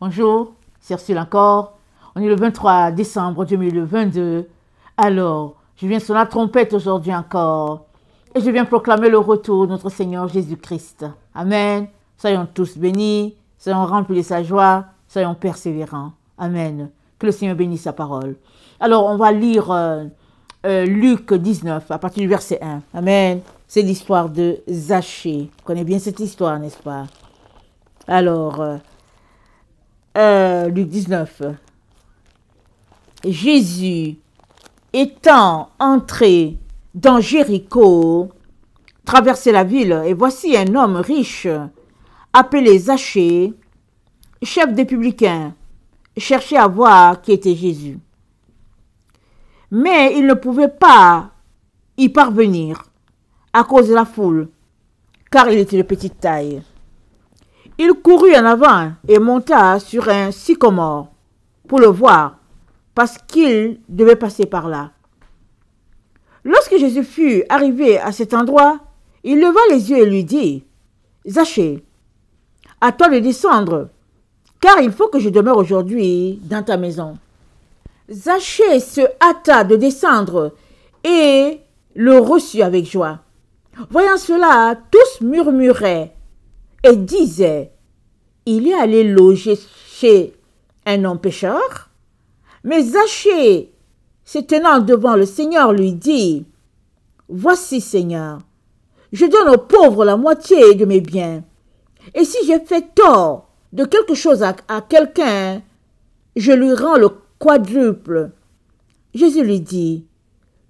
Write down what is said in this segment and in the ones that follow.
Bonjour, c'est encore. On est le 23 décembre 2022. Alors, je viens sur la trompette aujourd'hui encore. Et je viens proclamer le retour de notre Seigneur Jésus-Christ. Amen. Soyons tous bénis, soyons remplis de sa joie, soyons persévérants. Amen. Que le Seigneur bénisse sa parole. Alors, on va lire euh, euh, Luc 19 à partir du verset 1. Amen. C'est l'histoire de Zachée. Vous connaissez bien cette histoire, n'est-ce pas Alors, euh, euh, Luc 19. Jésus étant entré dans Jéricho, traversait la ville, et voici un homme riche, appelé Zachée, chef des publicains, cherchait à voir qui était Jésus. Mais il ne pouvait pas y parvenir à cause de la foule, car il était de petite taille. Il courut en avant et monta sur un sycomore pour le voir, parce qu'il devait passer par là. Lorsque Jésus fut arrivé à cet endroit, il leva les yeux et lui dit, Zachée, à toi de descendre, car il faut que je demeure aujourd'hui dans ta maison. Zachée se hâta de descendre et le reçut avec joie. Voyant cela, tous murmuraient et disaient il est allé loger chez un homme Mais Zachée, se tenant devant le Seigneur, lui dit, Voici Seigneur, je donne aux pauvres la moitié de mes biens. Et si j'ai fait tort de quelque chose à quelqu'un, je lui rends le quadruple. Jésus lui dit,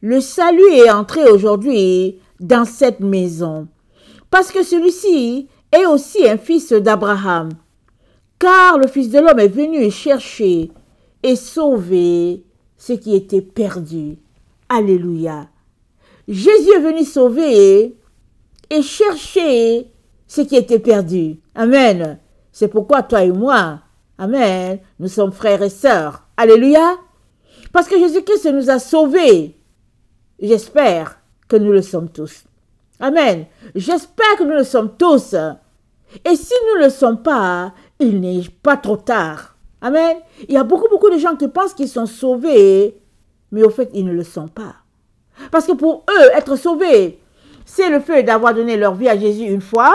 Le salut est entré aujourd'hui dans cette maison, parce que celui-ci est aussi un fils d'Abraham. Car le Fils de l'homme est venu et chercher et sauver ce qui était perdu. Alléluia. Jésus est venu sauver et chercher ce qui était perdu. Amen. C'est pourquoi toi et moi, Amen, nous sommes frères et sœurs. Alléluia. Parce que Jésus-Christ nous a sauvés. J'espère que nous le sommes tous. Amen. J'espère que nous le sommes tous. Et si nous ne le sommes pas, il n'est pas trop tard. Amen. Il y a beaucoup, beaucoup de gens qui pensent qu'ils sont sauvés, mais au fait, ils ne le sont pas. Parce que pour eux, être sauvés, c'est le fait d'avoir donné leur vie à Jésus une fois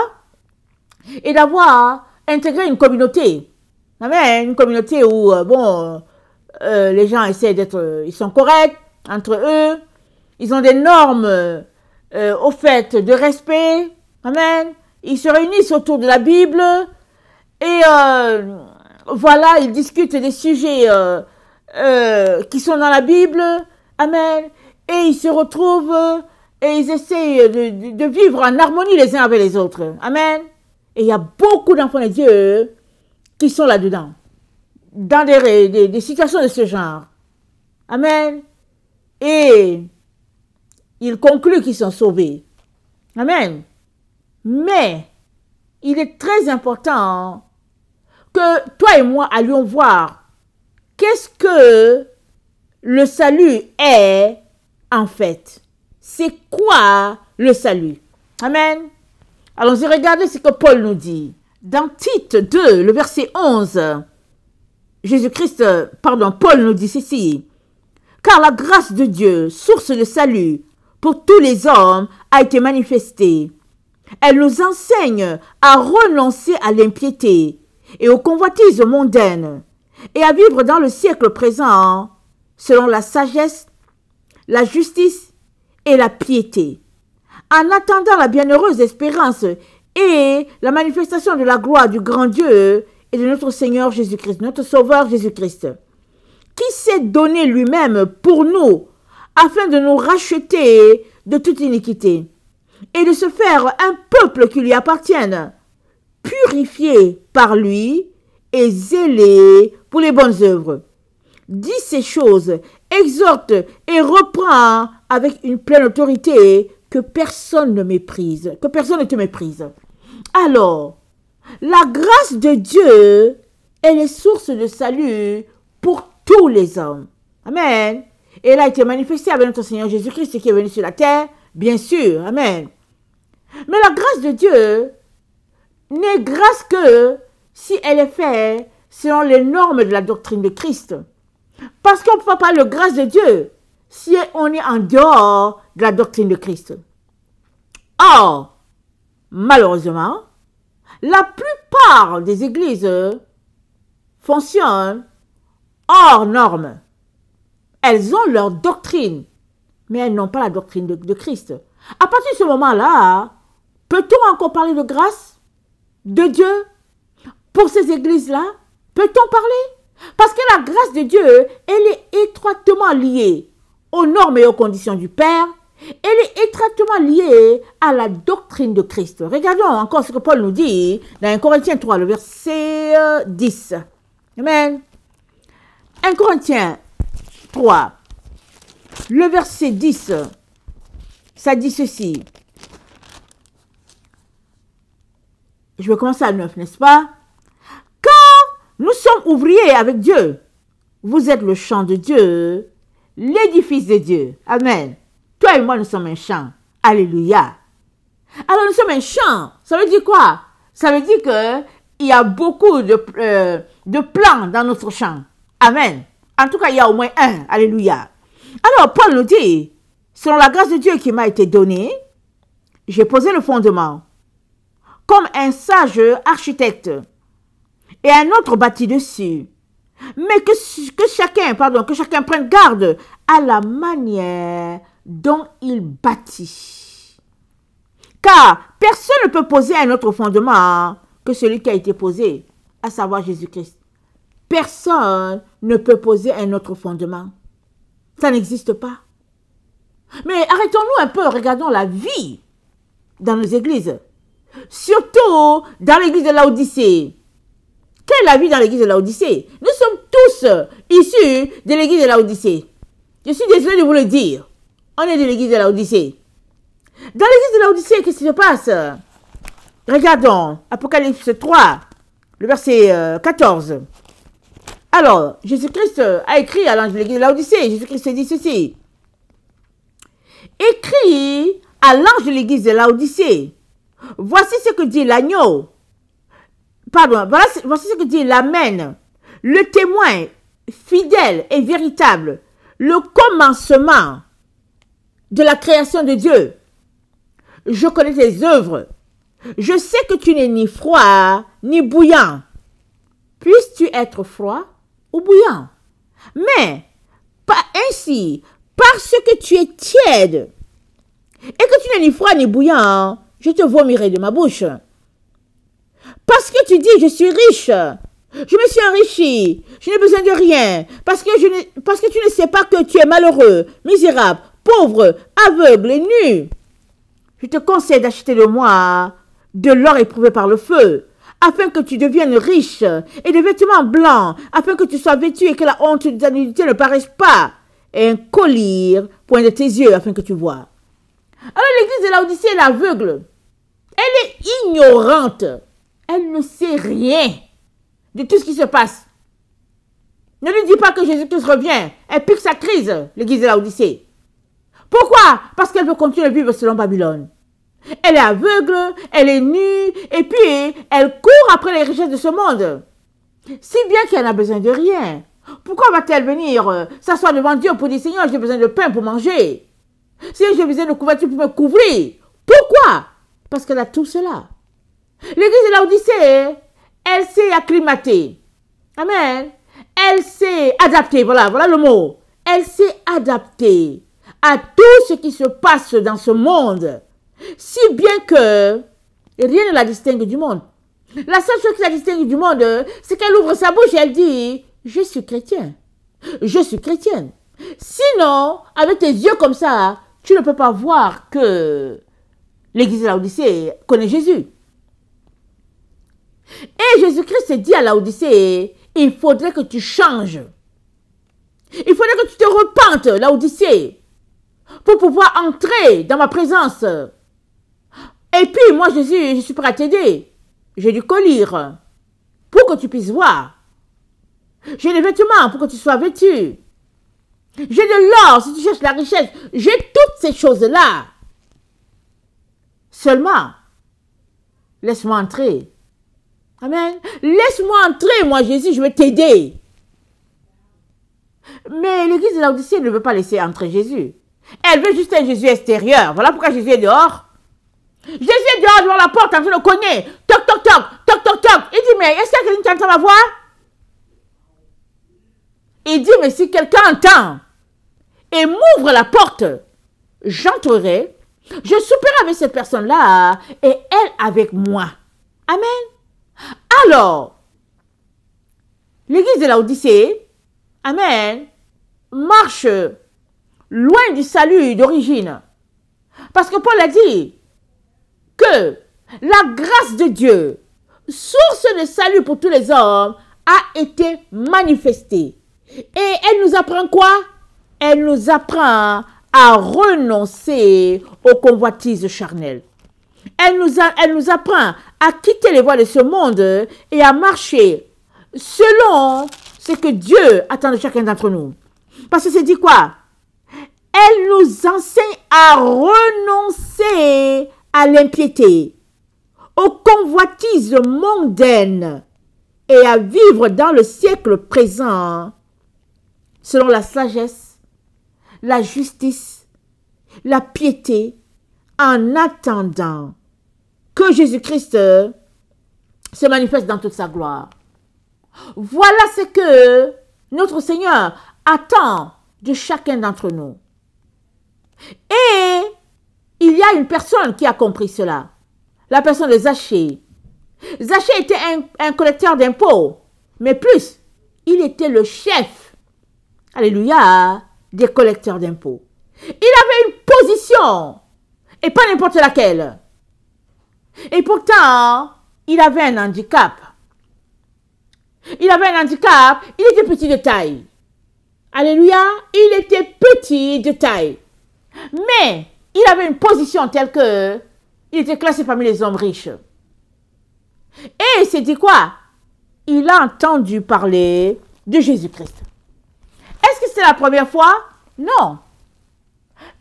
et d'avoir intégré une communauté. Amen. Une communauté où, euh, bon, euh, les gens essaient d'être, euh, ils sont corrects entre eux. Ils ont des normes, au fait, de respect. Amen. Ils se réunissent autour de la Bible et euh, voilà, ils discutent des sujets euh, euh, qui sont dans la Bible. Amen. Et ils se retrouvent et ils essayent de, vivre en harmonie les uns avec les autres. Amen. Et il y a beaucoup d'enfants de Dieu qui sont là-dedans, dans des, situations de ce genre. Amen. Et ils concluent qu'ils sont sauvés. Amen. Mais il est très important que toi et moi allions voir qu'est-ce que le salut est en fait. C'est quoi le salut Amen. Allons-y, regarde ce que Paul nous dit. Dans Tite 2, le verset 11, Jésus-Christ, euh, pardon, Paul nous dit ceci. Car la grâce de Dieu, source de salut pour tous les hommes, a été manifestée elle nous enseigne à renoncer à l'impiété et aux convoitises mondaines et à vivre dans le siècle présent selon la sagesse, la justice et la piété, en attendant la bienheureuse espérance et la manifestation de la gloire du grand Dieu et de notre Seigneur Jésus-Christ, notre Sauveur Jésus-Christ, qui s'est donné lui-même pour nous afin de nous racheter de toute iniquité et de se faire un peuple qui lui appartienne, purifié par lui et zélé pour les bonnes œuvres. Dis ces choses, exhorte et reprend avec une pleine autorité que personne ne méprise, que personne ne te méprise. Alors, la grâce de Dieu est la source de salut pour tous les hommes. Amen. elle a été manifestée avec notre Seigneur Jésus-Christ qui est venu sur la terre Bien sûr, Amen. Mais la grâce de Dieu n'est grâce que si elle est faite selon les normes de la doctrine de Christ. Parce qu'on ne peut pas le grâce de Dieu si on est en dehors de la doctrine de Christ. Or, malheureusement, la plupart des églises fonctionnent hors normes. Elles ont leur doctrine mais elles n'ont pas la doctrine de, Christ. À partir de ce moment-là, peut-on encore parler de grâce de Dieu pour ces églises-là Peut-on parler Parce que la grâce de Dieu, elle est étroitement liée aux normes et aux conditions du Père. Elle est étroitement liée à la doctrine de Christ. Regardons encore ce que Paul nous dit dans 1 Corinthiens 3, le verset 10. Euh, Amen. 1 Corinthiens 3, le verset 10, ça dit ceci. Je vais commencer à 9, n'est-ce pas Quand nous sommes ouvriers avec Dieu. Vous êtes le champ de Dieu, l'édifice de Dieu. Amen. Toi et moi, nous sommes un champ. Alléluia. Alors, nous sommes un champ. Ça veut dire quoi Ça veut dire que il y a beaucoup de, euh, de plans dans notre champ. Amen. En tout cas, il y a au moins un. Alléluia. Alors, Paul nous dit, selon la grâce de Dieu qui m'a été donnée, j'ai posé le fondement comme un sage architecte et un autre bâti dessus. Mais que, que chacun, pardon, que chacun prenne garde à la manière dont il bâtit. Car personne ne peut poser un autre fondement que celui qui a été posé, à savoir Jésus-Christ. Personne ne peut poser un autre fondement. Ça n'existe pas. Mais arrêtons-nous un peu, regardons la vie dans nos églises. Surtout dans l'église de l'Odyssée. Quelle est la vie dans l'église de l'Odyssée Nous sommes tous issus de l'église de l'Odyssée. Je suis désolé de vous le dire. On est de l'église de l'Odyssée. Dans l'église de l'Odyssée, qu'est-ce qui se passe Regardons Apocalypse 3, le verset 14. Euh, alors, Jésus-Christ euh, a écrit à l'ange de l'église de l'Odyssée. Jésus-Christ dit ceci. Écris à l'ange de l'église de l'Odyssée. Voici ce que dit l'agneau. Pardon, voici ce que dit l'Amen. Le témoin fidèle et véritable. Le commencement de la création de Dieu. Je connais tes œuvres. Je sais que tu n'es ni froid ni bouillant. Puisses-tu être froid bouillant. Mais, pas ainsi, parce que tu es tiède et que tu n'es ni froid ni bouillant, je te vomirai de ma bouche. Parce que tu dis, je suis riche, je me suis enrichi, je n'ai besoin de rien, parce que, je ne, parce que tu ne sais pas que tu es malheureux, misérable, pauvre, aveugle et nu. Je te conseille d'acheter de moi de l'or éprouvé par le feu, afin que tu deviennes riche, et des vêtements blancs, afin que tu sois vêtu et que la honte de ta ne paraisse pas, et un collier point de tes yeux afin que tu vois. Alors l'église de l'Odyssée est aveugle. Elle est ignorante. Elle ne sait rien de tout ce qui se passe. Ne lui dis pas que Jésus-Christ revient. Elle pique sa crise, l'église de l'Odyssée. Pourquoi Parce qu'elle veut continuer à vivre selon Babylone. Elle est aveugle, elle est nue, et puis elle court après les richesses de ce monde. Si bien qu'elle n'a besoin de rien. Pourquoi va-t-elle venir euh, s'asseoir devant Dieu pour dire Seigneur, j'ai besoin de pain pour manger Seigneur, j'ai besoin de couverture pour me couvrir. Pourquoi Parce qu'elle a tout cela. L'église de l'Odyssée, elle s'est acclimatée. Amen. Elle s'est adaptée. Voilà, voilà le mot. Elle s'est adaptée à tout ce qui se passe dans ce monde. Si bien que rien ne la distingue du monde. La seule chose qui la distingue du monde, c'est qu'elle ouvre sa bouche et elle dit Je suis chrétien. Je suis chrétienne. Sinon, avec tes yeux comme ça, tu ne peux pas voir que l'église de l'Odyssée connaît Jésus. Et Jésus-Christ dit à l'Odyssée Il faudrait que tu changes. Il faudrait que tu te repentes, l'Odyssée, pour pouvoir entrer dans ma présence. Et puis, moi, Jésus, je suis prêt à t'aider. J'ai du collier pour que tu puisses voir. J'ai des vêtements pour que tu sois vêtu. J'ai de l'or si tu cherches la richesse. J'ai toutes ces choses-là. Seulement, laisse-moi entrer. Amen. Laisse-moi entrer, moi Jésus, je vais t'aider. Mais l'église de l'Odyssée ne veut pas laisser entrer Jésus. Elle veut juste un Jésus extérieur. Voilà pourquoi Jésus est dehors. Jésus est dehors devant la porte en train de Toc, toc, toc, toc, toc, toc. Il dit, mais est-ce qu'il quelqu'un qui entend ma voix Il dit, mais si quelqu'un entend et m'ouvre la porte, j'entrerai, je souperai avec cette personne-là et elle avec moi. Amen. Alors, l'église de la Odyssée, Amen, marche loin du salut d'origine. Parce que Paul a dit, que la grâce de Dieu, source de salut pour tous les hommes, a été manifestée. Et elle nous apprend quoi Elle nous apprend à renoncer aux convoitises charnelles. Elle nous, elle nous apprend à quitter les voies de ce monde et à marcher selon ce que Dieu attend de chacun d'entre nous. Parce que c'est dit quoi Elle nous enseigne à renoncer à l'impiété, aux convoitises mondaines et à vivre dans le siècle présent selon la sagesse, la justice, la piété, en attendant que Jésus-Christ se manifeste dans toute sa gloire. Voilà ce que notre Seigneur attend de chacun d'entre nous. Et il y a une personne qui a compris cela. La personne de Zachée. Zachée était un, un collecteur d'impôts. Mais plus, il était le chef. Alléluia. Des collecteurs d'impôts. Il avait une position. Et pas n'importe laquelle. Et pourtant, il avait un handicap. Il avait un handicap. Il était petit de taille. Alléluia. Il était petit de taille. Mais il avait une position telle que il était classé parmi les hommes riches. Et il s'est dit quoi Il a entendu parler de Jésus-Christ. Est-ce que c'est la première fois Non.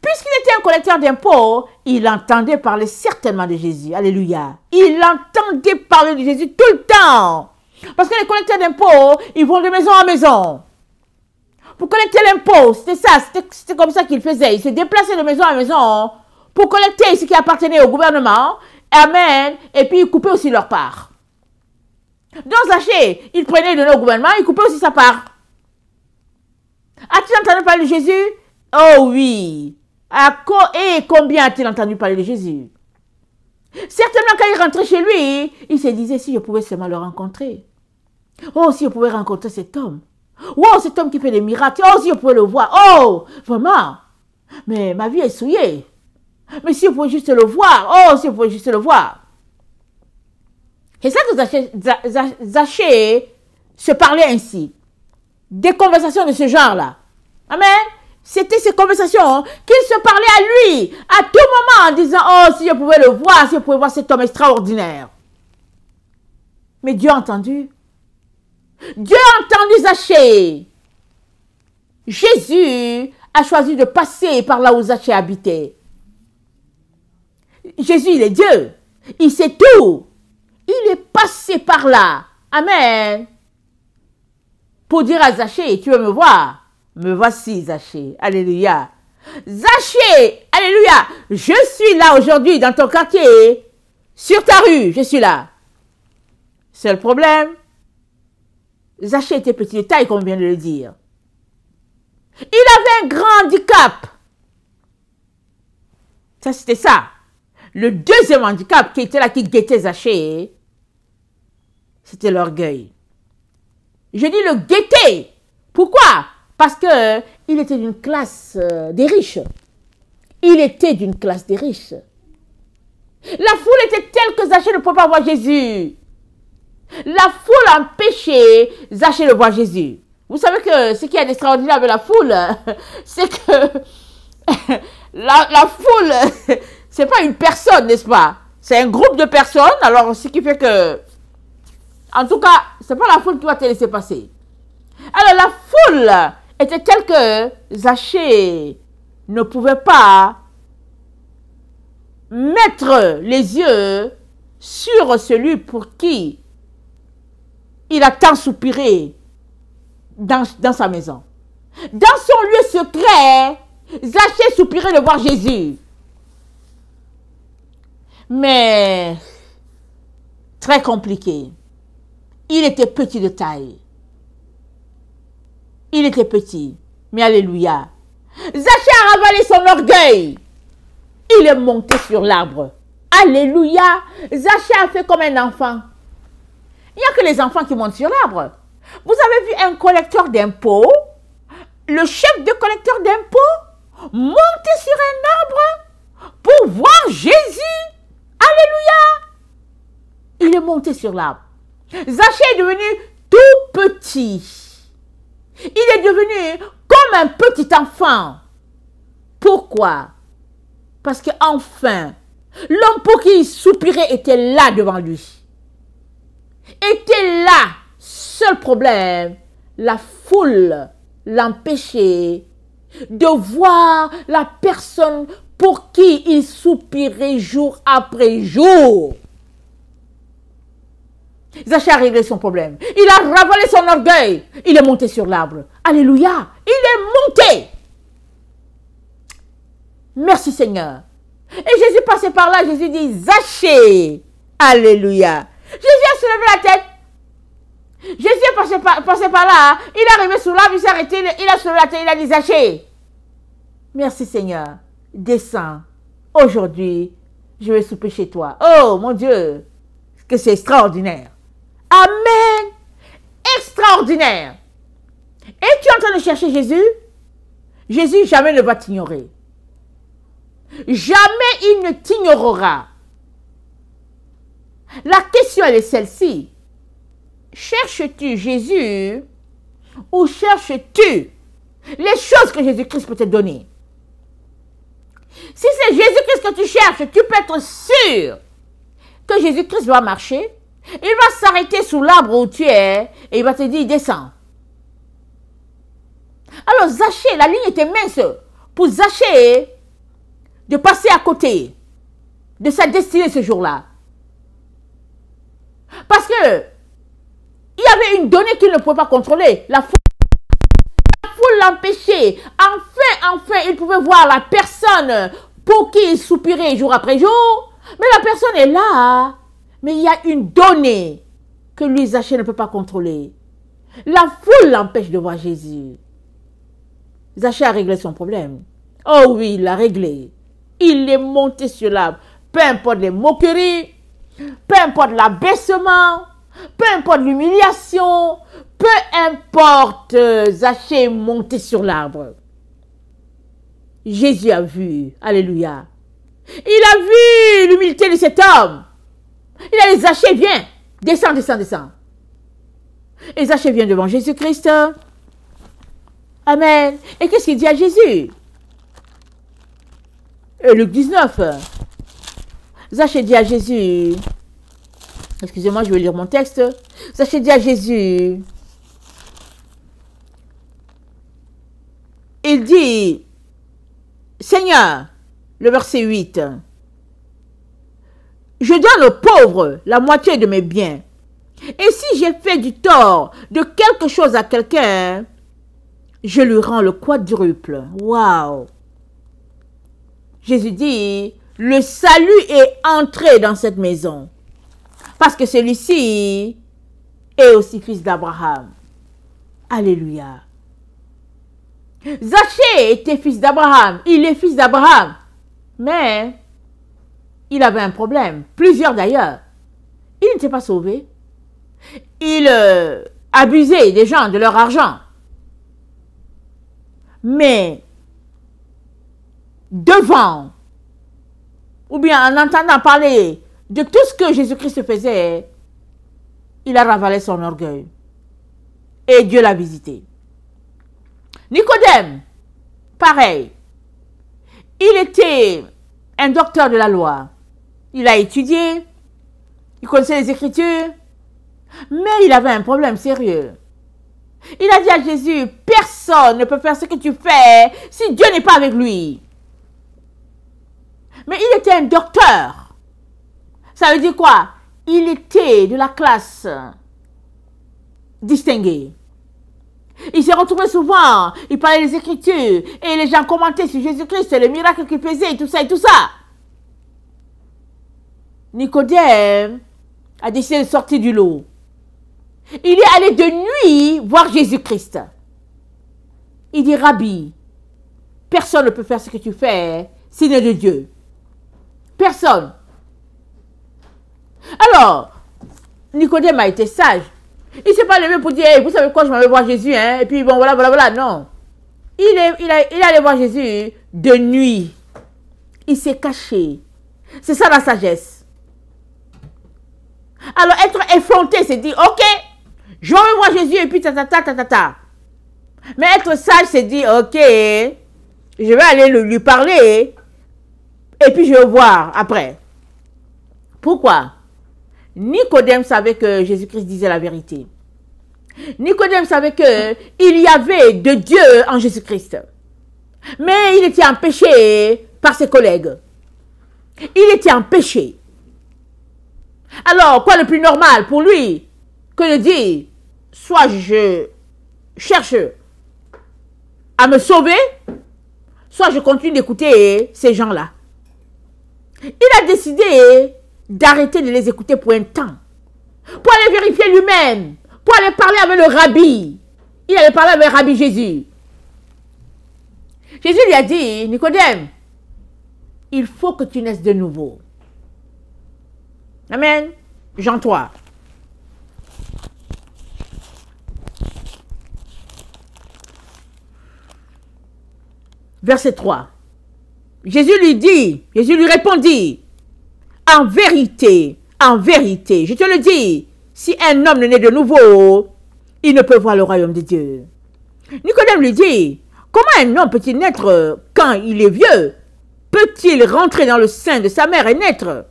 Puisqu'il était un collecteur d'impôts, il entendait parler certainement de Jésus. Alléluia. Il entendait parler de Jésus tout le temps. Parce que les collecteurs d'impôts, ils vont de maison en maison pour collecter l'impôt. C'était ça, c'était comme ça qu'il faisait. Il se déplaçait de maison en maison pour collecter ce qui appartenait au gouvernement. Amen. Et puis, il coupait aussi leur part. Donc, sachez, il prenait de nos gouvernement, il coupait aussi sa part. As-tu entendu parler de Jésus Oh oui. À et combien a-t-il entendu parler de Jésus Certainement, quand il rentrait chez lui, il se disait si je pouvais seulement le rencontrer. Oh, si je pouvais rencontrer cet homme. Wow, cet homme qui fait des miracles. Oh, si je pouvait le voir. Oh, vraiment. Mais ma vie est souillée. Mais si vous pouvez juste le voir. Oh, si vous pouvez juste le voir. C'est ça que Zaché se parlait ainsi. Des conversations de ce genre-là. Amen. C'était ces conversations hein, qu'il se parlait à lui, à tout moment, en disant, oh, si je pouvais le voir, si je pouvais voir cet homme extraordinaire. Mais Dieu a entendu Dieu a entendu Zachée. Jésus a choisi de passer par là où Zachée habitait. Jésus, il est Dieu. Il sait tout. Il est passé par là. Amen. Pour dire à Zachée, tu veux me voir Me voici, Zachée. Alléluia. Zachée, alléluia. Je suis là aujourd'hui dans ton quartier. Sur ta rue, je suis là. C'est le problème. Zaché était petit de taille, comme vient de le dire. Il avait un grand handicap. Ça, c'était ça. Le deuxième handicap qui était là, qui guettait Zaché, c'était l'orgueil. Je dis le guetter. Pourquoi Parce que il était d'une classe euh, des riches. Il était d'une classe des riches. La foule était telle que Zaché ne pouvait pas voir Jésus. La foule empêchait Zaché de voir Jésus. Vous savez que ce qui est extraordinaire avec la foule, c'est que la, foule, foule, c'est pas une personne, n'est-ce pas C'est un groupe de personnes. Alors, ce qui fait que, en tout cas, c'est pas la foule qui va te laisser passer. Alors, la foule était telle que Zaché ne pouvait pas mettre les yeux sur celui pour qui il a tant soupiré dans, sa maison. Dans son lieu secret, Zachée soupirait de voir Jésus. Mais très compliqué. Il était petit de taille. Il était petit. Mais alléluia. Zachée a ravalé son orgueil. Il est monté sur l'arbre. Alléluia. Zachée a fait comme un enfant. Il n'y a que les enfants qui montent sur l'arbre. Vous avez vu un collecteur d'impôts Le chef de collecteur d'impôts monter sur un arbre pour voir Jésus. Alléluia Il est monté sur l'arbre. Zachée est devenu tout petit. Il est devenu comme un petit enfant. Pourquoi Parce que enfin, l'homme pour qui il soupirait était là devant lui était là. Seul problème, la foule l'empêchait de voir la personne pour qui il soupirait jour après jour. Zaché a réglé son problème. Il a ravalé son orgueil. Il est monté sur l'arbre. Alléluia. Il est monté. Merci Seigneur. Et Jésus passait par là. Jésus dit, Zaché. Alléluia. Jésus a soulevé la tête. Jésus a passé par, là. Hein. Il est arrivé sous l'arbre, il s'est arrêté, il a soulevé la tête, il a dit Zaché. Merci Seigneur. Descends. Aujourd'hui, je vais souper chez toi. Oh mon Dieu, que c'est extraordinaire. Amen. Extraordinaire. es tu en train de chercher Jésus Jésus jamais ne va t'ignorer. Jamais il ne t'ignorera. La question est celle-ci. Cherches-tu Jésus ou cherches-tu les choses que Jésus-Christ peut te donner Si c'est Jésus-Christ que tu cherches, tu peux être sûr que Jésus-Christ va marcher. Il va s'arrêter sous l'arbre où tu es et il va te dire, descends. Alors Zachée, la ligne était mince pour Zachée de passer à côté de sa destinée ce jour-là. Parce que il y avait une donnée qu'il ne pouvait pas contrôler. La foule l'empêchait. Enfin, enfin, il pouvait voir la personne pour qui il soupirait jour après jour. Mais la personne est là. Mais il y a une donnée que lui, Zaché ne peut pas contrôler. La foule l'empêche de voir Jésus. Zaché a réglé son problème. Oh oui, il l'a réglé. Il est monté sur l'arbre. Peu importe les moqueries, peu importe l'abaissement, peu importe l'humiliation, peu importe euh, Zachée monter sur l'arbre. Jésus a vu, alléluia. Il a vu l'humilité de cet homme. Il a dit, Zaché, viens, descend, descend, descends. Et Zachée vient devant Jésus-Christ. Amen. Et qu'est-ce qu'il dit à Jésus Luc 19. Zaché dit à Jésus, excusez-moi, je vais lire mon texte. Zaché dit à Jésus, il dit, Seigneur, le verset 8, je donne au pauvre la moitié de mes biens. Et si j'ai fait du tort de quelque chose à quelqu'un, je lui rends le quadruple. Waouh! Jésus dit, le salut est entré dans cette maison. Parce que celui-ci est aussi fils d'Abraham. Alléluia. Zachée était fils d'Abraham. Il est fils d'Abraham. Mais il avait un problème. Plusieurs d'ailleurs. Il n'était pas sauvé. Il euh, abusait des gens, de leur argent. Mais devant ou bien en entendant parler de tout ce que Jésus-Christ faisait, il a ravalé son orgueil. Et Dieu l'a visité. Nicodème, pareil. Il était un docteur de la loi. Il a étudié, il connaissait les Écritures, mais il avait un problème sérieux. Il a dit à Jésus, personne ne peut faire ce que tu fais si Dieu n'est pas avec lui. Mais il était un docteur. Ça veut dire quoi Il était de la classe distinguée. Il s'est retrouvé souvent, il parlait des Écritures, et les gens commentaient sur Jésus-Christ, les miracles qu'il faisait, et tout ça, et tout ça. Nicodème a décidé de sortir du lot. Il est allé de nuit voir Jésus-Christ. Il dit, Rabbi, personne ne peut faire ce que tu fais, n'est de Dieu. Personne. Alors, Nicodème a été sage. Il ne s'est pas levé pour dire, vous savez quoi, je vais voir Jésus, hein, et puis bon, voilà, voilà, voilà, non. Il est, il, il est allé voir Jésus de nuit. Il s'est caché. C'est ça la sagesse. Alors, être effronté, c'est dire, ok, je vais voir Jésus, et puis ta ta ta ta ta ta. Mais être sage, c'est dire, ok, je vais aller lui parler et puis je vais voir après. Pourquoi Nicodème savait que Jésus-Christ disait la vérité. Nicodème savait que il y avait de Dieu en Jésus-Christ. Mais il était empêché par ses collègues. Il était empêché. Alors, quoi de plus normal pour lui que de dire, soit je cherche à me sauver, soit je continue d'écouter ces gens-là. Il a décidé d'arrêter de les écouter pour un temps, pour aller vérifier lui-même, pour aller parler avec le rabbi. Il allait parler avec le rabbi Jésus. Jésus lui a dit, Nicodème, il faut que tu naisses de nouveau. Amen. Jean 3. Verset 3. Jésus lui dit, Jésus lui répondit, en vérité, en vérité, je te le dis, si un homme ne naît de nouveau, il ne peut voir le royaume de Dieu. Nicodème lui dit, comment un homme peut-il naître quand il est vieux Peut-il rentrer dans le sein de sa mère et naître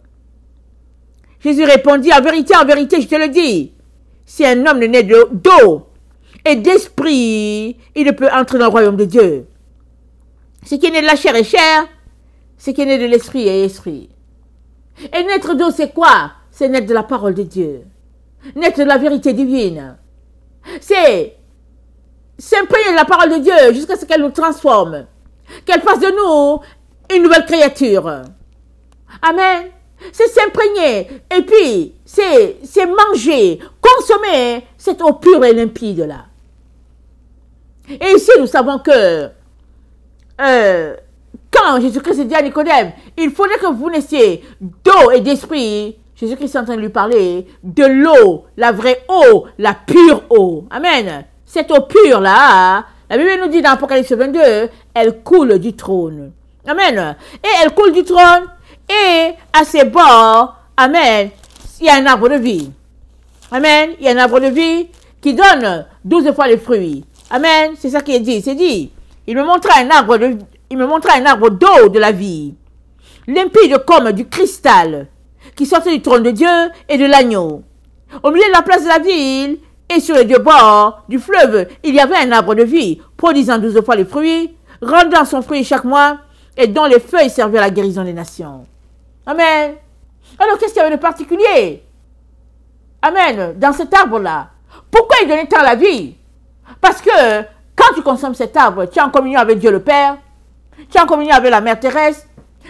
Jésus répondit, en vérité, en vérité, je te le dis, si un homme ne naît d'eau et d'esprit, il ne peut entrer dans le royaume de Dieu. Ce qui est né de la chair est chair, ce qui est né de l'esprit est esprit. Et naître d'eau, c'est quoi C'est naître de la parole de Dieu. Naître de la vérité divine. C'est s'imprégner de la parole de Dieu jusqu'à ce qu'elle nous transforme. Qu'elle fasse de nous une nouvelle créature. Amen. C'est s'imprégner. Et puis, c'est manger, consommer cette eau pure et limpide là. Et ici, nous savons que euh, quand Jésus-Christ dit à Nicodème, il faudrait que vous naissiez d'eau et d'esprit, Jésus-Christ est en train de lui parler de l'eau, la vraie eau, la pure eau. Amen. Cette eau pure là, la Bible nous dit dans Apocalypse 22, elle coule du trône. Amen. Et elle coule du trône et à ses bords, Amen, il y a un arbre de vie. Amen. Il y a un arbre de vie qui donne douze fois les fruits. Amen. C'est ça qui est dit. C'est dit. Il me montra un arbre de, il me montra un arbre d'eau de la vie, limpide comme du cristal, qui sortait du trône de Dieu et de l'agneau. Au milieu de la place de la ville et sur les deux bords du fleuve, il y avait un arbre de vie, produisant douze fois les fruits, rendant son fruit chaque mois et dont les feuilles servaient à la guérison des nations. Amen. Alors qu'est-ce qu'il y avait de particulier Amen. Dans cet arbre-là. Pourquoi il donnait tant la vie Parce que quand tu consommes cet arbre, tu es en communion avec Dieu le Père, tu es en communion avec la mère Thérèse,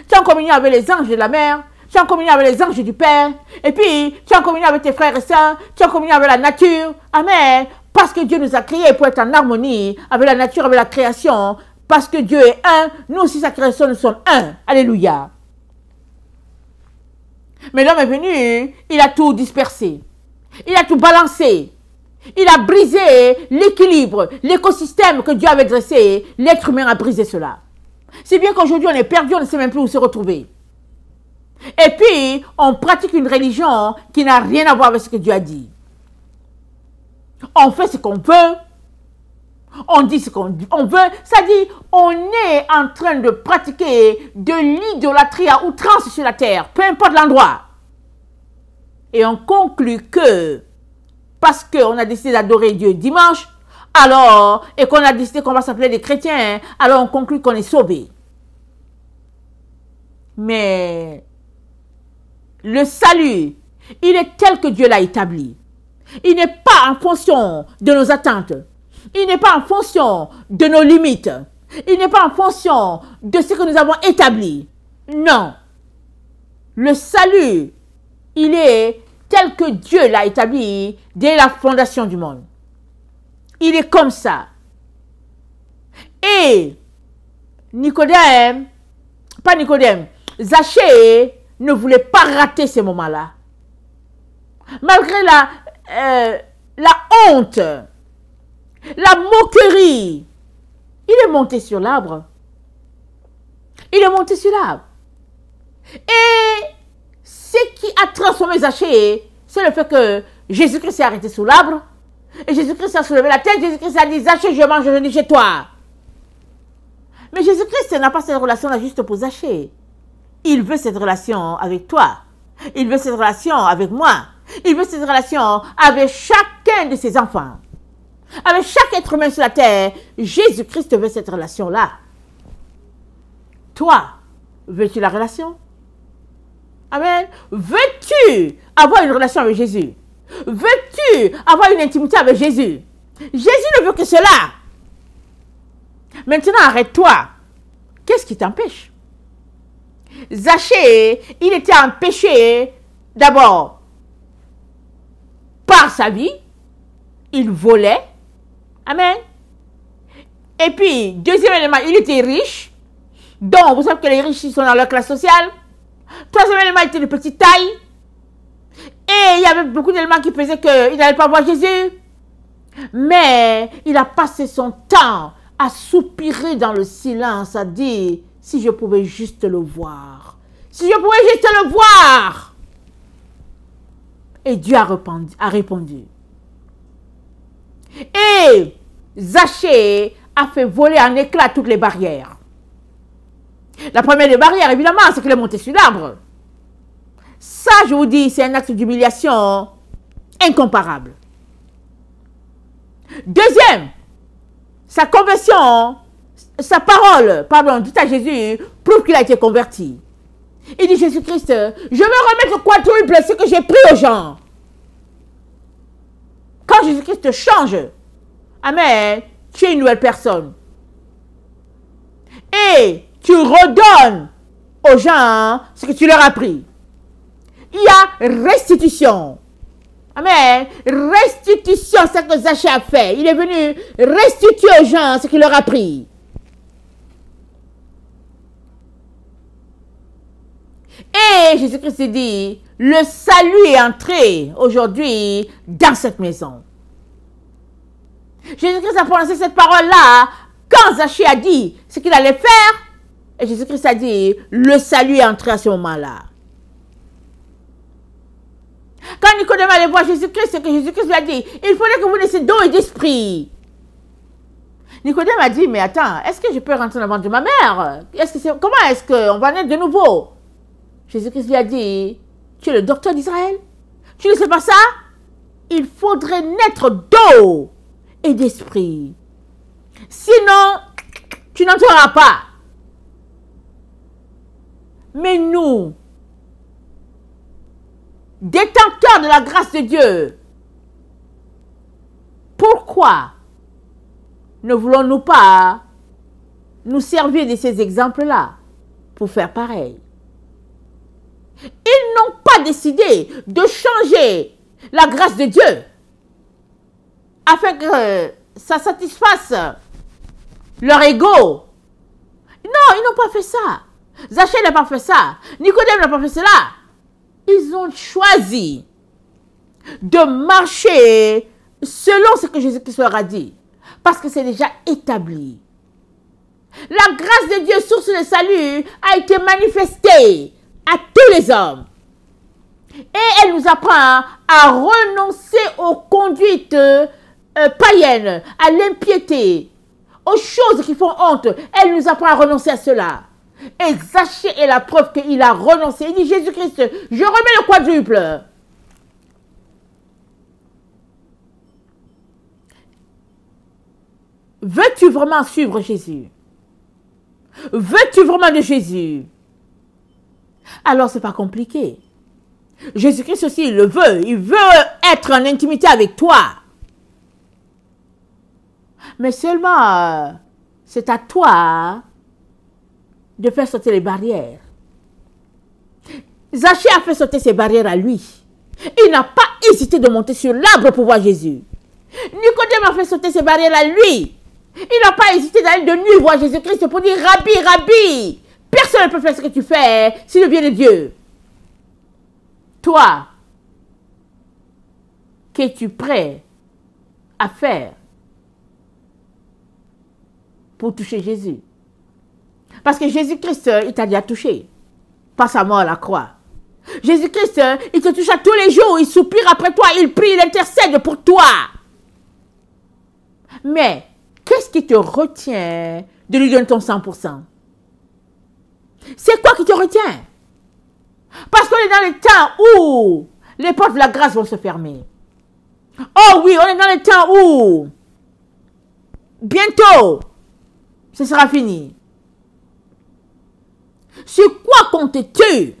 tu es en communion avec les anges de la mère, tu es en communion avec les anges du Père, et puis tu es en communion avec tes frères et sœurs, tu es en communion avec la nature. Amen. Parce que Dieu nous a créés pour être en harmonie avec la nature, avec la création. Parce que Dieu est un, nous aussi, sa création, nous sommes un. Alléluia. Mais l'homme est venu, il a tout dispersé. Il a tout balancé. Il a brisé l'équilibre, l'écosystème que Dieu avait dressé. L'être humain a brisé cela. Si bien qu'aujourd'hui, on est perdu, on ne sait même plus où se retrouver. Et puis, on pratique une religion qui n'a rien à voir avec ce que Dieu a dit. On fait ce qu'on veut, On dit ce qu'on on veut. Ça dit, on est en train de pratiquer de l'idolâtrie à outrance sur la terre, peu importe l'endroit. Et on conclut que parce qu'on a décidé d'adorer Dieu dimanche, alors, et qu'on a décidé qu'on va s'appeler des chrétiens, hein. alors on conclut qu'on est sauvé. Mais le salut, il est tel que Dieu l'a établi. Il n'est pas en fonction de nos attentes. Il n'est pas en fonction de nos limites. Il n'est pas en fonction de ce que nous avons établi. Non. Le salut, il est tel que Dieu l'a établi dès la fondation du monde. Il est comme ça. Et Nicodème, pas Nicodème, Zachée ne voulait pas rater ce moment là Malgré la, euh, la honte, la moquerie, il est monté sur l'arbre. Il est monté sur l'arbre. Et ce qui a transformé Zachée, c'est le fait que Jésus-Christ s'est arrêté sous l'arbre et Jésus-Christ a soulevé la tête. Jésus-Christ a dit, Zaché, je mange, je dis chez toi. Mais Jésus-Christ n'a pas cette relation-là juste pour Zaché. Il veut cette relation avec toi. Il veut cette relation avec moi. Il veut cette relation avec chacun de ses enfants. Avec chaque être humain sur la terre, Jésus-Christ veut cette relation-là. Toi, veux-tu la relation Amen. Veux-tu avoir une relation avec Jésus Veux-tu avoir une intimité avec Jésus Jésus ne veut que cela. Maintenant, arrête-toi. Qu'est-ce qui t'empêche Zachée, il était empêché d'abord par sa vie. Il volait. Amen. Et puis, deuxième élément, il était riche. Donc, vous savez que les riches, sont dans leur classe sociale. Troisième élément, il était de petite taille. Et il y avait beaucoup d'éléments qui faisaient qu'il n'allait pas voir Jésus. Mais il a passé son temps à soupirer dans le silence, à dire, si je pouvais juste le voir, si je pouvais juste le voir. Et Dieu a répondu. Et Zachée a fait voler en éclat toutes les barrières. La première des barrières, évidemment, c'est qu'il est monté sur l'arbre. Ça, je vous dis, c'est un acte d'humiliation incomparable. Deuxième, sa conversion, sa parole, pardon, dit à Jésus, prouve qu'il a été converti. Il dit Jésus-Christ, je veux remettre quoi quadruple ce que j'ai pris aux gens. Quand Jésus-Christ change, Amen, tu es une nouvelle personne. Et tu redonnes aux gens ce que tu leur as pris il y a restitution. Amen. Restitution, c'est ce que Zaché a fait. Il est venu restituer aux gens ce qu'il leur a pris. Et Jésus-Christ dit, le salut est entré aujourd'hui dans cette maison. Jésus-Christ a prononcé cette parole-là quand Zaché a dit ce qu'il allait faire. Et Jésus-Christ a dit, le salut est entré à ce moment-là. Quand Nicodème allait voir Jésus-Christ, c'est que Jésus-Christ lui a dit, il faudrait que vous laissiez d'eau et d'esprit. Nicodème a dit, mais attends, est-ce que je peux rentrer dans de ma mère est -ce que Comment est-ce qu'on va naître de nouveau Jésus-Christ lui a dit, tu es le docteur d'Israël Tu ne sais pas ça Il faudrait naître d'eau et d'esprit. Sinon, tu n'entreras pas. Mais nous, détenteur de la grâce de Dieu, pourquoi ne voulons-nous pas nous servir de ces exemples-là pour faire pareil Ils n'ont pas décidé de changer la grâce de Dieu afin que euh, ça satisfasse leur ego. Non, ils n'ont pas fait ça. Zachée n'a pas fait ça. Nicodème n'a pas fait cela ils ont choisi de marcher selon ce que Jésus-Christ leur a dit, parce que c'est déjà établi. La grâce de Dieu, source de salut, a été manifestée à tous les hommes. Et elle nous apprend à renoncer aux conduites euh, païennes, à l'impiété, aux choses qui font honte. Elle nous apprend à renoncer à cela. Et est la preuve qu'il a renoncé. Il dit Jésus-Christ, je remets le quadruple. Veux-tu vraiment suivre Jésus Veux-tu vraiment de Jésus Alors, c'est pas compliqué. Jésus-Christ aussi, il le veut. Il veut être en intimité avec toi. Mais seulement, euh, c'est à toi de faire sauter les barrières. Zachée a fait sauter ses barrières à lui. Il n'a pas hésité de monter sur l'arbre pour voir Jésus. Nicodème a fait sauter ses barrières à lui. Il n'a pas hésité d'aller de nuit voir Jésus-Christ pour dire Rabbi, Rabbi, personne ne peut faire ce que tu fais si le bien de Dieu. Toi, qu'es-tu prêt à faire pour toucher Jésus parce que Jésus-Christ, euh, il t'a déjà touché. Pas sa mort à la croix. Jésus-Christ, euh, il te touche à tous les jours, il soupire après toi, il prie, il intercède pour toi. Mais qu'est-ce qui te retient de lui donner ton 100% C'est quoi qui te retient Parce qu'on est dans le temps où les portes de la grâce vont se fermer. Oh oui, on est dans le temps où bientôt ce sera fini. Sur quoi comptes-tu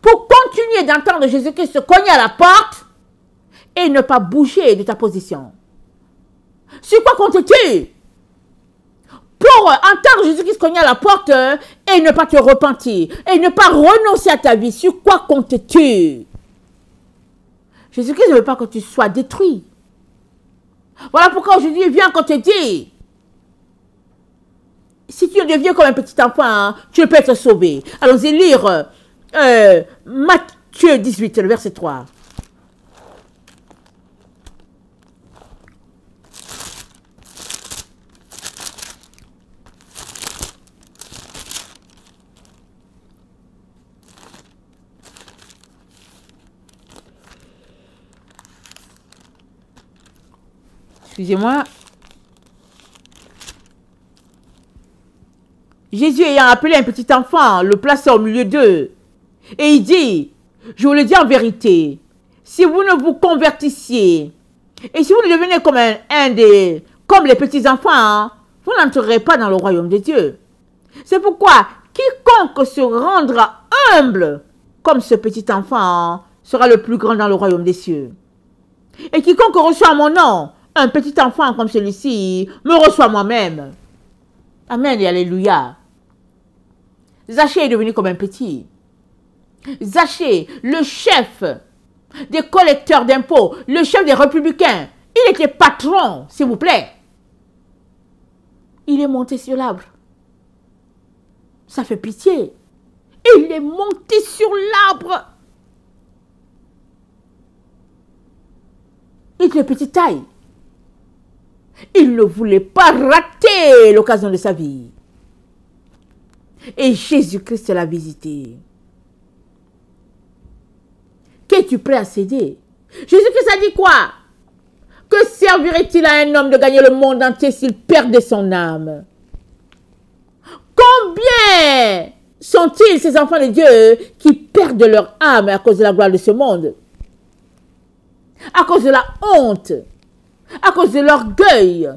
pour continuer d'entendre Jésus-Christ se cogner à la porte et ne pas bouger de ta position Sur quoi comptes-tu pour entendre Jésus-Christ cogner à la porte euh, et ne pas te repentir et ne pas renoncer à ta vie Sur quoi comptes-tu Jésus-Christ ne veut pas que tu sois détruit. Voilà pourquoi aujourd'hui viens vient quand te dit si tu deviens comme un petit enfant, hein, tu peux être sauvé. Allons-y lire euh, Matthieu 18, le verset 3. Excusez-moi, Jésus ayant appelé un petit enfant, le plaça au milieu d'eux. Et il dit, je vous le dis en vérité, si vous ne vous convertissiez, et si vous devenez comme un, des, comme les petits enfants, vous n'entrerez pas dans le royaume de Dieu. C'est pourquoi quiconque se rendra humble comme ce petit enfant sera le plus grand dans le royaume des cieux. Et quiconque reçoit mon nom, un petit enfant comme celui-ci, me reçoit moi-même. Amen et Alléluia. Zaché est devenu comme un petit. Zaché, le chef des collecteurs d'impôts, le chef des républicains, il était patron, s'il vous plaît. Il est monté sur l'arbre. Ça fait pitié. Il est monté sur l'arbre. Il était petite taille. Il ne voulait pas rater l'occasion de sa vie. Et Jésus-Christ l'a visité. Qu'es-tu prêt à céder Jésus-Christ a dit quoi Que servirait-il à un homme de gagner le monde entier s'il perdait son âme Combien sont-ils ces enfants de Dieu qui perdent leur âme à cause de la gloire de ce monde À cause de la honte À cause de l'orgueil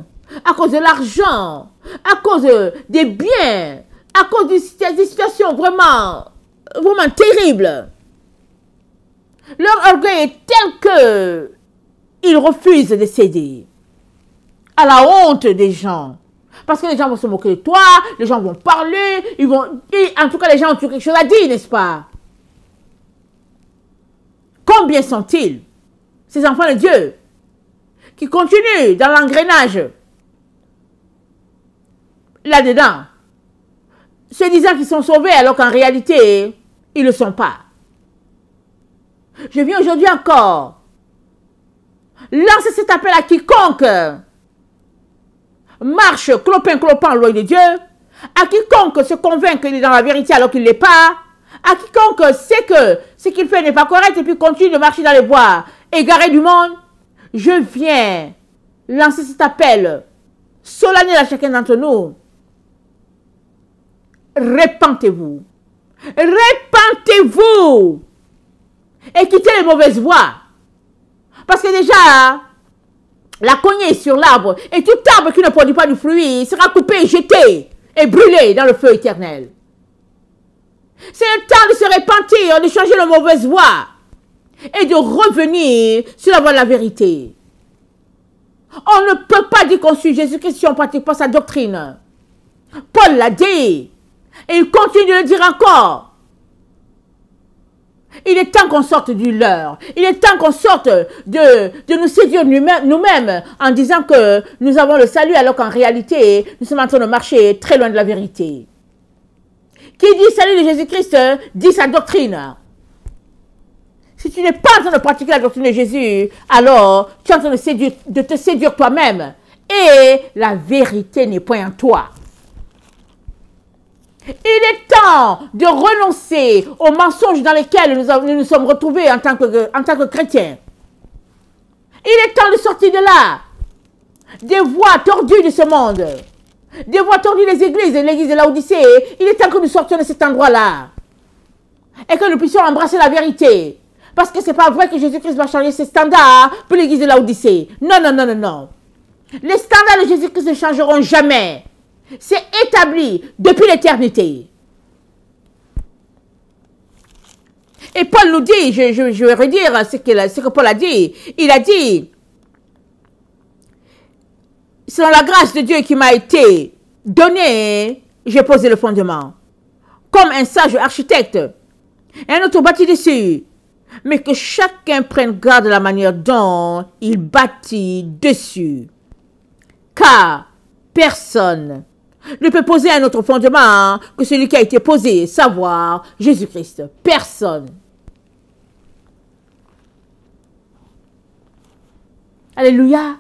à cause de l'argent, à cause euh, des biens, à cause de situation vraiment, vraiment terrible. Leur orgueil est tel que ils refusent de céder à la honte des gens. Parce que les gens vont se moquer de toi, les gens vont parler, ils vont. En tout cas, les gens ont quelque chose à dire, n'est-ce pas? Combien sont-ils, ces enfants de Dieu, qui continuent dans l'engrenage là-dedans? se disant qu'ils sont sauvés alors qu'en réalité, ils ne le sont pas. Je viens aujourd'hui encore lancer cet appel à quiconque marche clopin clopin loin de Dieu, à quiconque se convainc qu'il est dans la vérité alors qu'il ne l'est pas, à quiconque sait que ce qu'il fait n'est pas correct et puis continue de marcher dans les bois égaré du monde, je viens lancer cet appel solennel à chacun d'entre nous répentez-vous. Répentez-vous. Et quittez les mauvaises voies. Parce que déjà, la cognée est sur l'arbre. Et tout arbre qui ne produit pas du fruit sera coupé, jeté et brûlé dans le feu éternel. C'est le temps de se repentir, de changer les mauvaise voies et de revenir sur la voie de la vérité. On ne peut pas dire qu'on suit Jésus-Christ si on ne pratique pas sa doctrine. Paul l'a dit. Et il continue de le dire encore. Il est temps qu'on sorte du leurre. Il est temps qu'on sorte de, de nous séduire nous-mêmes en disant que nous avons le salut alors qu'en réalité, nous sommes en train de marcher très loin de la vérité. Qui dit salut de Jésus-Christ euh, dit sa doctrine. Si tu n'es pas en train de pratiquer la doctrine de Jésus, alors tu es en train de te séduire toi-même. Et la vérité n'est point en toi. Il est temps de renoncer aux mensonges dans lesquels nous, nous sommes retrouvés en tant, que, en tant que chrétiens. Il est temps de sortir de là, des voies tordues de ce monde, des voies tordues des églises et de l'église de l'Odyssée. Il est temps que nous sortions de cet endroit-là et que nous puissions embrasser la vérité. Parce que ce n'est pas vrai que Jésus-Christ va changer ses standards pour l'église de l'Odyssée. Non, non, non, non, non. Les standards de Jésus-Christ ne changeront jamais. C'est établi depuis l'éternité. Et Paul nous dit, je, vais redire ce, ce que Paul a dit. Il a dit, selon la grâce de Dieu qui m'a été donnée, j'ai posé le fondement. Comme un sage architecte, un autre bâtit dessus. Mais que chacun prenne garde de la manière dont il bâtit dessus. Car personne ne peut poser un autre fondement que celui qui a été posé, savoir Jésus-Christ. Personne. Alléluia.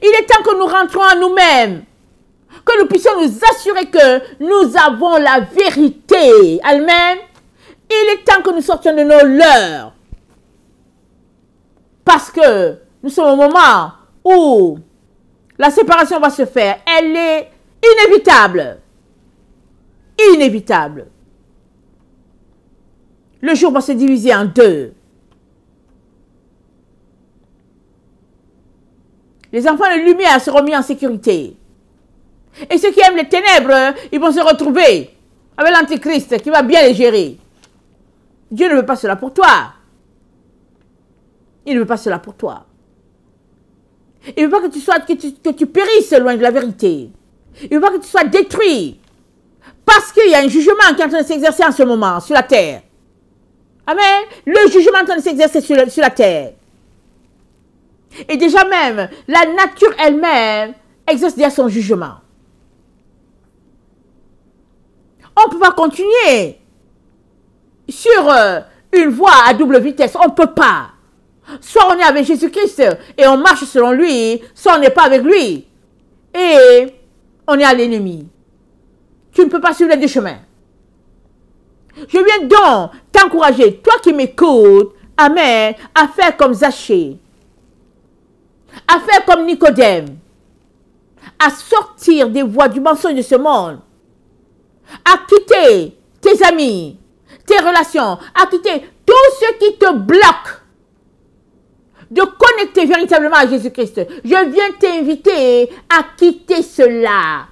Il est temps que nous rentrons à nous-mêmes, que nous puissions nous assurer que nous avons la vérité. Amen. Il est temps que nous sortions de nos leurs. Parce que nous sommes au moment où la séparation va se faire. Elle est Inévitable. Inévitable. Le jour va se diviser en deux. Les enfants de lumière seront mis en sécurité. Et ceux qui aiment les ténèbres, ils vont se retrouver avec l'Antichrist qui va bien les gérer. Dieu ne veut pas cela pour toi. Il ne veut pas cela pour toi. Il ne veut pas que tu sois, que tu, que tu périsses loin de la vérité. Il veut pas que tu sois détruit. Parce qu'il y a un jugement qui est en train de s'exercer en ce moment sur la terre. Amen. Le jugement est en train de s'exercer sur, sur, la terre. Et déjà même, la nature elle-même exerce déjà son jugement. On ne peut pas continuer sur euh, une voie à double vitesse. On ne peut pas. Soit on est avec Jésus-Christ et on marche selon lui, soit on n'est pas avec lui. Et on est à l'ennemi. Tu ne peux pas suivre les deux chemins. Je viens donc t'encourager, toi qui m'écoutes, Amen, à faire comme Zaché. à faire comme Nicodème, à sortir des voies du mensonge de ce monde, à quitter tes amis, tes relations, à quitter tout ce qui te bloque de connecter véritablement à Jésus-Christ. Je viens t'inviter à quitter cela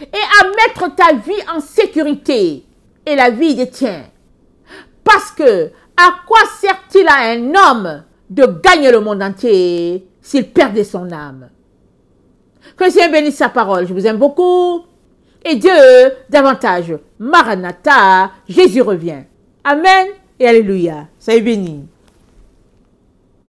et à mettre ta vie en sécurité et la vie des tiens. Parce que à quoi sert-il à un homme de gagner le monde entier s'il perdait son âme Que Dieu bénisse sa parole. Je vous aime beaucoup. Et Dieu, davantage. Maranatha, Jésus revient. Amen et Alléluia. Soyez bénis.